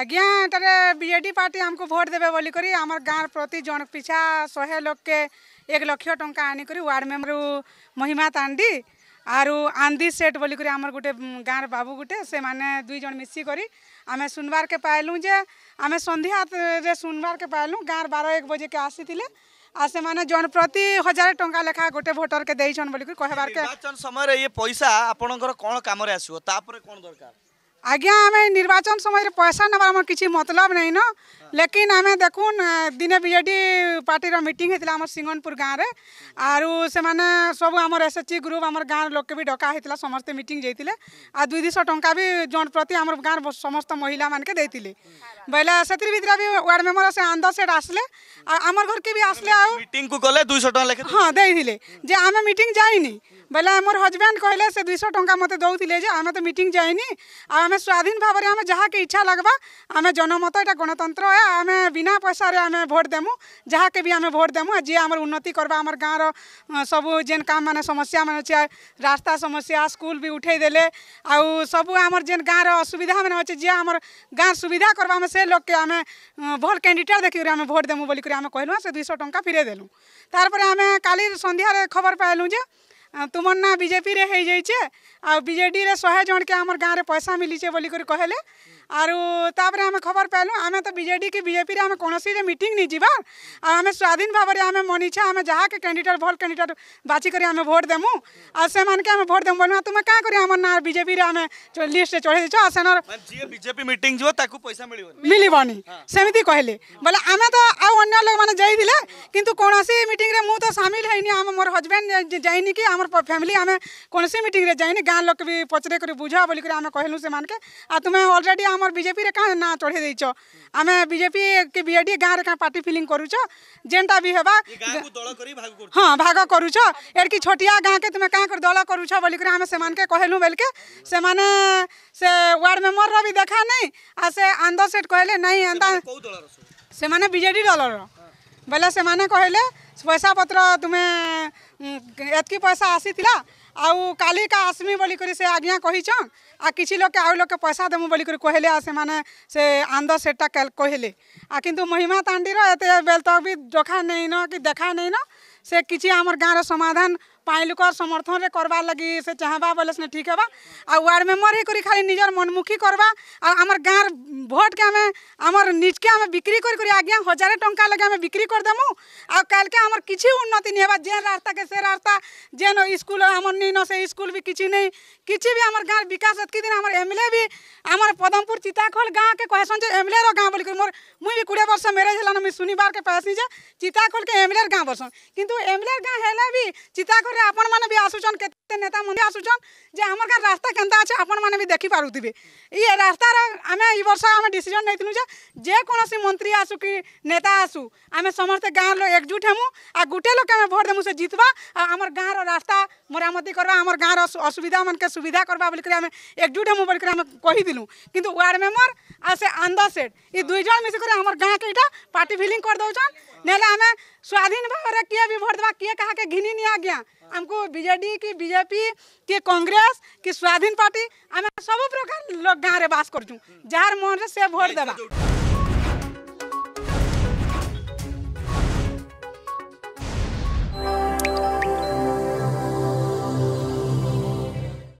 ଆଜ୍ଞା ଏଠାରେ BJD party ଆମକୁ ଭୋଟ୍ ଦେବେ ବୋଲିକରି ଆମର ଗାଁ ପ୍ରତି ଜଣ ପିଛା ଶହେ ଲୋକକେ ଏକ ଲକ୍ଷ ଟଙ୍କା ଆଣିକରି ୱାର୍ଡ଼ ମେମ୍ବରରୁ ମହିମା ତାଣ୍ଡି ଆରୁ ଆନ୍ଦି ସେଟ୍ ବୋଲିକରି ଆମର ଗୋଟେ ଗାଁର ବାବୁ ଗୋଟେ ସେମାନେ ଦୁଇ ଜଣ ମିଶିକରି ଆମେ ଶୁନବାର୍କେ ପାଇଲୁ ଯେ ଆମେ ସନ୍ଧ୍ୟାରେ ଶୁନବାର୍କେ ପାଇଲୁ ଗାଁର ବାର ଏକ ବଜେକେ ଆସିଥିଲେ আর সেমানে জন প্রতি হাজার টঙ্কা লেখা গোটে ভোটরকে দেইছন বলি কহবার কে নির্বাচন সময়রে এই পয়সা আপনকৰ কোন কামৰে আসিব তাপরে কোন দরকার ଆଜ୍ଞା ଆମେ ନିର୍ବାଚନ ସମୟରେ ପଇସା ନେବାର ଆମର କିଛି ମତଲବ ନାହିଁ ନ ଲେକିନ ଆମେ ଦେଖୁନ୍ ଦିନେ ବି ଜେ ଡ଼ି ପାର୍ଟିର ମିଟିଂ ହେଇଥିଲା ଆମର ସିଙ୍ଗନପୁର ଗାଁରେ ଆରୁ ସେମାନେ ସବୁ ଆମର ଏସ୍ ଏଚ୍ ଜି ଗ୍ରୁପ୍ ଆମର ଗାଁର ଲୋକେ ବି ଡକା ହେଇଥିଲା ସମସ୍ତେ ମିଟିଂ ଯାଇଥିଲେ ଆଉ ଦୁଇ ଦୁଇଶହ ଟଙ୍କା ବି ଜଣ ପ୍ରତି ଆମର ଗାଁର ସମସ୍ତ ମହିଳାମାନକେ ଦେଇଥିଲେ ବୋଇଲେ ସେଥିରେ ଭିତରେ ବି ୱାର୍ଡ଼ ମେମ୍ବର ସେ ଆନ୍ଦ ସେଟ୍ ଆସିଲେ ଆଉ ଆମର ଘରକେ ବି ଆସିଲେ ଆଉ ମିଟିଂକୁ ଗଲେ ଦୁଇଶହ ଟଙ୍କା ହଁ ଦେଇଥିଲେ ଯେ ଆମେ ମିଟିଂ ଯାଇନି ବୋଇଲେ ମୋର ହଜବେଣ୍ଡ କହିଲେ ସେ ଦୁଇଶହ ଟଙ୍କା ମୋତେ ଦେଉଥିଲେ ଯେ ଆମେ ତ ମିଟିଂ ଯାଇନି ଆଉ आम स्वाधीन भाव में आम जहाँ के इच्छा लगवा आम जनमत यहाँ गणतंत्र है आम बिना पैसा आम भोट देमु जहाँ के भी आम भोट देमु जी आम उन्नति करवा आम गाँव रु जेन काम मान समस्या मैं अच्छे रास्ता समस्या स्कूल भी उठेदेले आउ सब आमर जेन गाँव रसुविधा मैंने अच्छे जी आम गाँव सुविधा करवा आम से लोक के आम भल कैंडिडेट देखिक आम भोट देमु बोलिक आम कहलुँ से दुई टाँग फिरे देलु तार आम काली सन्धार खबर पाइलुँ जे तुम ना बीजेपी रे हो जाइए आ रे शहे जन के आम गाँव में पैसा मिलीचे बोल कर कहले आरु आम खबर पाल आम तो बीजेडी कि बीजेपी आम कौन मीटिंग नहीं जीवार आम स्वाधीन भाव में आम मन इच्छा आम जहाँ के कैंडिडेट भल कैंडिडेट बाछिक आम भोट देमु आ से आम भोट देमु बोलू तुम क्या कर आम आम लिस्ट चढ़े आ सेन बीजेपी हाँ। सेमती कहले बोले आम तो आउ अग मैंने जाइले किंतु कौन सी रे मु तो शामिल हैनी मोर हजबैंड जाइनी कि आम आमर फैमिली आम कौन से मीटिंग में जाए गाँव लोक भी पचरे कर बुझा बोलिक आम कहलु से मैं आ तुम्हें अलरेडी आम बजेपी क्या ना चढ़े देछ आम बजेपी कि बीएडी गाँव में क्या पार्टी फिलिंग करूछ जेनटा भी हाँ हाँ भाग करूछ एड़की छोटिया गाँव के तुम क्या दल करु बोलिक आम से मानके कहलु बेलके से से वार्ड मेम्बर रो भी देखा नहीं आ से आंदोलन कहले नहीं एंता से माने बीजेडी दलर बोले से माने कहले पैसा पत्र तुम्हें पैसा आसी आउ काली का आसमी बोली करी से आज्ञा कही छ आ कि लोक आउ लोक पैसा देमु बोल कर कहले आ से माने से आंद सेटा कहले आ कि महिमा तांडी रे बेल तक भी जोखा नहीं न कि देखा नहींन से किसी आम गाँव समाधान पाइलुक समर्थन में करवा लगी से चाहबा बोले से ठीक है आ वार्ड मेम्बर ही खाली निजर मनमुखी करवा आ गाँव भोट के आम आम निजके के आम बिक्री कर आज्ञा हजार टाँह लगे आम बिक्री करदेमु आ कल के आम कि उन्नति नहीं हवा जेन रास्ता के से रास्ता जेन स्कूल आम नहीं से स्कूल भी किसी नहीं किसी भी आम गाँव विकास एतक दिन आम एम भी आम पदमपुर चिताखोल गाँव के कहसन जो एम एल ए गाँव बोल मोर मुई भी कोड़े वर्ष मेरेज है मुझे शनिवार के पैसी जे चिताखोल के एम एल ए गाँव बसन कितु एम एल ए गाँव है भी चिताखोल रे आपण माने भी आसुचन केते नेता मंदी आसुचन जे हमर का रास्ता के अछि आपण माने भी देखि पारुतिबे ई रास्ता रे हमें ई वर्ष हमें डिसीजन मंत्री आसू कि नेता आसू आम समस्त गाँव लोग एकजुट हेमु आ गोटे लोक आम भोट देमु से जितवा आम गाँव रास्ता मरामती करवा आम गाँव रसुविधा मानक सुविधा करवा बोल करे एकजुट हेमु बोल करे हमें कहि वार्ड मेम्बर आ से आंद सेट ये दुईज मिसकर आम करे के इटा पार्टी फिलिंग करदे ना आम स्वाधीन भाव में किए भी भोट देबा किए कहा के घिनी नहीं आ आमको बीजेडी कि बीजेपी कि कांग्रेस कि स्वाधीन पार्टी आम सब प्रकार गाँव में बास कर जार मन से भोट देवा तो-